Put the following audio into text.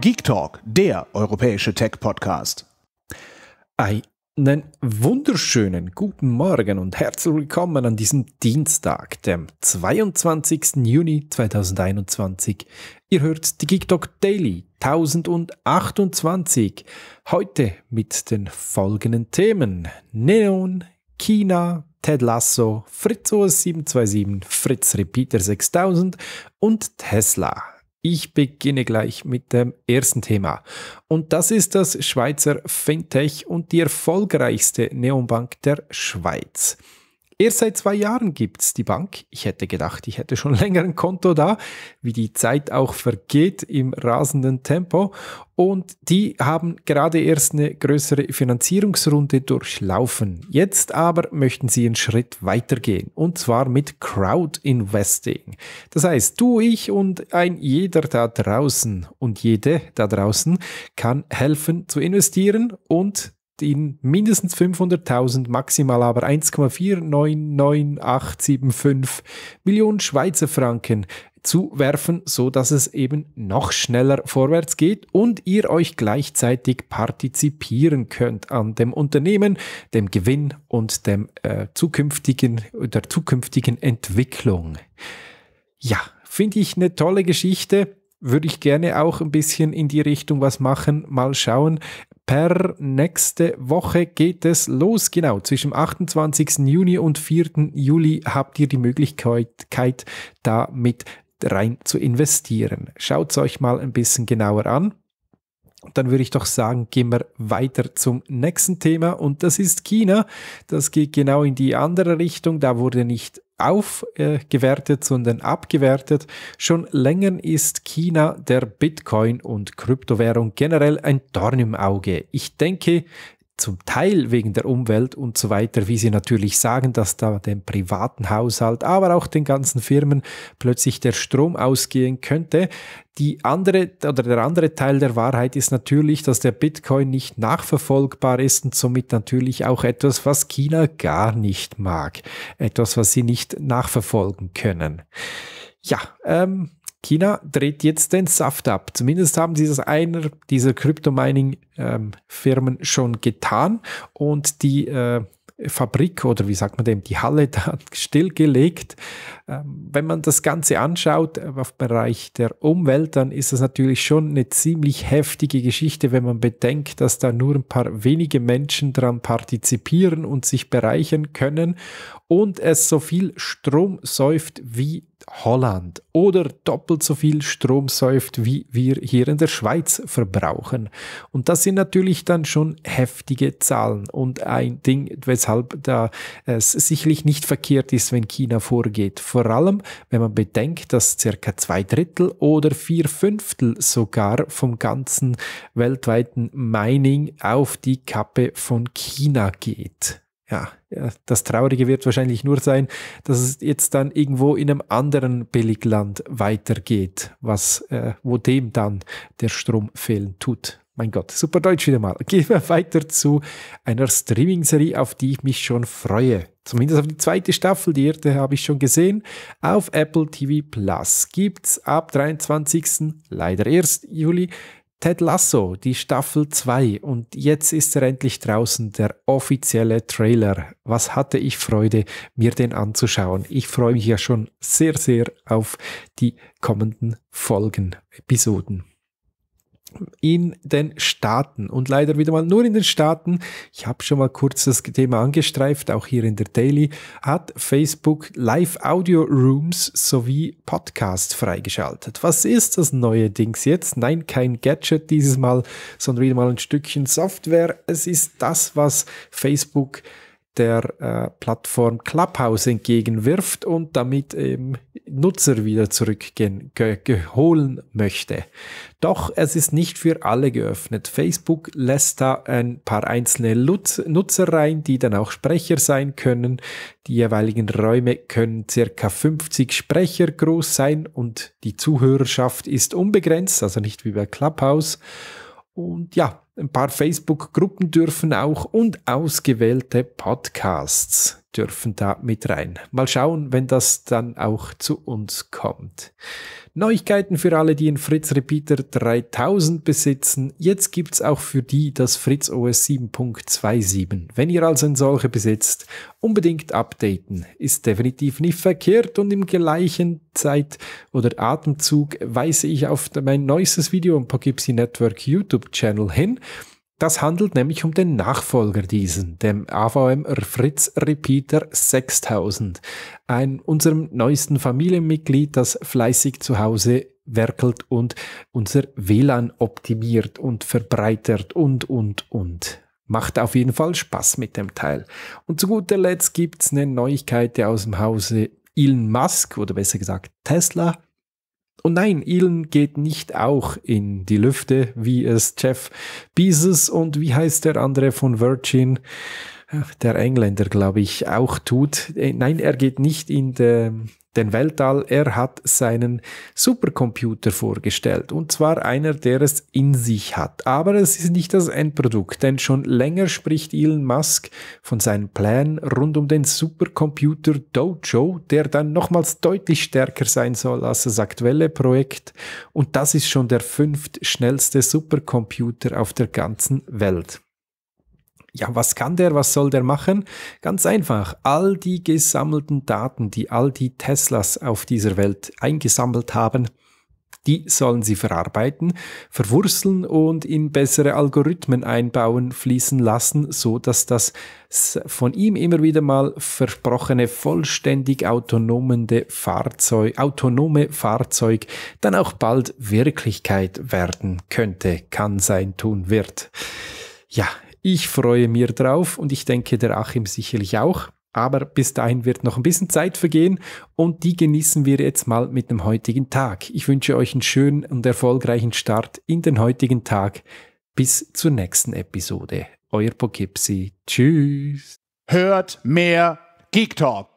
Geek Talk, der europäische Tech-Podcast. Einen wunderschönen guten Morgen und herzlich willkommen an diesem Dienstag, dem 22. Juni 2021. Ihr hört die Geek Talk Daily 1028. Heute mit den folgenden Themen: Neon, China, Ted Lasso, Fritz OS 727, Fritz Repeater 6000 und Tesla. Ich beginne gleich mit dem ersten Thema. Und das ist das Schweizer Fintech und die erfolgreichste Neonbank der Schweiz. Erst seit zwei Jahren gibt's die Bank. Ich hätte gedacht, ich hätte schon länger ein Konto da, wie die Zeit auch vergeht im rasenden Tempo. Und die haben gerade erst eine größere Finanzierungsrunde durchlaufen. Jetzt aber möchten sie einen Schritt weitergehen und zwar mit Crowd Investing. Das heißt, du, ich und ein jeder da draußen und jede da draußen kann helfen zu investieren und in mindestens 500.000, maximal aber 1,499875 Millionen Schweizer Franken zu werfen, so dass es eben noch schneller vorwärts geht und ihr euch gleichzeitig partizipieren könnt an dem Unternehmen, dem Gewinn und dem äh, zukünftigen der zukünftigen Entwicklung. Ja, finde ich eine tolle Geschichte würde ich gerne auch ein bisschen in die Richtung was machen. Mal schauen. Per nächste Woche geht es los. Genau, zwischen 28. Juni und 4. Juli habt ihr die Möglichkeit, da mit rein zu investieren. Schaut es euch mal ein bisschen genauer an. dann würde ich doch sagen, gehen wir weiter zum nächsten Thema und das ist China. Das geht genau in die andere Richtung. Da wurde nicht aufgewertet, sondern abgewertet. Schon länger ist China der Bitcoin und Kryptowährung generell ein Dorn im Auge. Ich denke, zum Teil wegen der Umwelt und so weiter, wie Sie natürlich sagen, dass da dem privaten Haushalt, aber auch den ganzen Firmen plötzlich der Strom ausgehen könnte. Die andere oder der andere Teil der Wahrheit ist natürlich, dass der Bitcoin nicht nachverfolgbar ist und somit natürlich auch etwas, was China gar nicht mag, etwas, was sie nicht nachverfolgen können. Ja, ähm, China dreht jetzt den Saft ab. Zumindest haben sie das einer dieser Crypto-Mining-Firmen schon getan und die äh, Fabrik oder wie sagt man dem, die Halle da stillgelegt. Ähm, wenn man das Ganze anschaut äh, auf Bereich der Umwelt, dann ist das natürlich schon eine ziemlich heftige Geschichte, wenn man bedenkt, dass da nur ein paar wenige Menschen dran partizipieren und sich bereichern können und es so viel Strom säuft wie Holland oder doppelt so viel Strom säuft, wie wir hier in der Schweiz verbrauchen. Und das sind natürlich dann schon heftige Zahlen und ein Ding, weshalb da es sicherlich nicht verkehrt ist, wenn China vorgeht. Vor allem, wenn man bedenkt, dass circa zwei Drittel oder vier Fünftel sogar vom ganzen weltweiten Mining auf die Kappe von China geht ja, das Traurige wird wahrscheinlich nur sein, dass es jetzt dann irgendwo in einem anderen Billigland weitergeht, was, äh, wo dem dann der Strom fehlen tut. Mein Gott, super Deutsch wieder mal. Gehen wir weiter zu einer Streaming-Serie, auf die ich mich schon freue. Zumindest auf die zweite Staffel, die erste habe ich schon gesehen. Auf Apple TV Plus gibt's ab 23. leider erst Juli Ted Lasso, die Staffel 2 und jetzt ist er endlich draußen, der offizielle Trailer. Was hatte ich Freude, mir den anzuschauen. Ich freue mich ja schon sehr, sehr auf die kommenden Folgen, Episoden in den Staaten und leider wieder mal nur in den Staaten. Ich habe schon mal kurz das Thema angestreift, auch hier in der Daily, hat Facebook Live Audio Rooms sowie Podcasts freigeschaltet. Was ist das neue Dings jetzt? Nein, kein Gadget dieses Mal, sondern wieder mal ein Stückchen Software. Es ist das, was Facebook der äh, Plattform Clubhouse entgegenwirft und damit eben Nutzer wieder zurückgehen geholen möchte. Doch es ist nicht für alle geöffnet. Facebook lässt da ein paar einzelne Lutz Nutzer rein, die dann auch Sprecher sein können. Die jeweiligen Räume können circa 50 Sprecher groß sein und die Zuhörerschaft ist unbegrenzt, also nicht wie bei Clubhouse. Und ja, ein paar Facebook-Gruppen dürfen auch und ausgewählte Podcasts dürfen da mit rein. Mal schauen, wenn das dann auch zu uns kommt. Neuigkeiten für alle, die einen Fritz Repeater 3000 besitzen. Jetzt gibt's auch für die das Fritz OS 7.27. Wenn ihr also ein solche besitzt, unbedingt updaten. Ist definitiv nicht verkehrt und im gleichen Zeit oder Atemzug weise ich auf mein neuestes Video im Poughkeepsie Network YouTube Channel hin. Das handelt nämlich um den Nachfolger diesen, dem AVM Fritz Repeater 6000, ein unserem neuesten Familienmitglied, das fleißig zu Hause werkelt und unser WLAN optimiert und verbreitert und, und, und. Macht auf jeden Fall Spaß mit dem Teil. Und zu guter Letzt gibt es eine Neuigkeit aus dem Hause Elon Musk oder besser gesagt Tesla. Und oh nein, Elon geht nicht auch in die Lüfte, wie es Jeff Bezos und wie heißt der andere von Virgin, der Engländer, glaube ich, auch tut. Äh, nein, er geht nicht in, der den Weltall. Er hat seinen Supercomputer vorgestellt. Und zwar einer, der es in sich hat. Aber es ist nicht das Endprodukt, denn schon länger spricht Elon Musk von seinem Plan rund um den Supercomputer Dojo, der dann nochmals deutlich stärker sein soll als das aktuelle Projekt. Und das ist schon der fünft schnellste Supercomputer auf der ganzen Welt ja, was kann der, was soll der machen? Ganz einfach, all die gesammelten Daten, die all die Teslas auf dieser Welt eingesammelt haben, die sollen sie verarbeiten, verwurzeln und in bessere Algorithmen einbauen, fließen lassen, so dass das von ihm immer wieder mal versprochene vollständig autonome Fahrzeug, autonome Fahrzeug dann auch bald Wirklichkeit werden könnte, kann sein, tun wird. Ja, ich freue mir drauf und ich denke der Achim sicherlich auch. Aber bis dahin wird noch ein bisschen Zeit vergehen und die genießen wir jetzt mal mit dem heutigen Tag. Ich wünsche euch einen schönen und erfolgreichen Start in den heutigen Tag. Bis zur nächsten Episode. Euer Poughkeepsie. Tschüss. Hört mehr Geek Talk.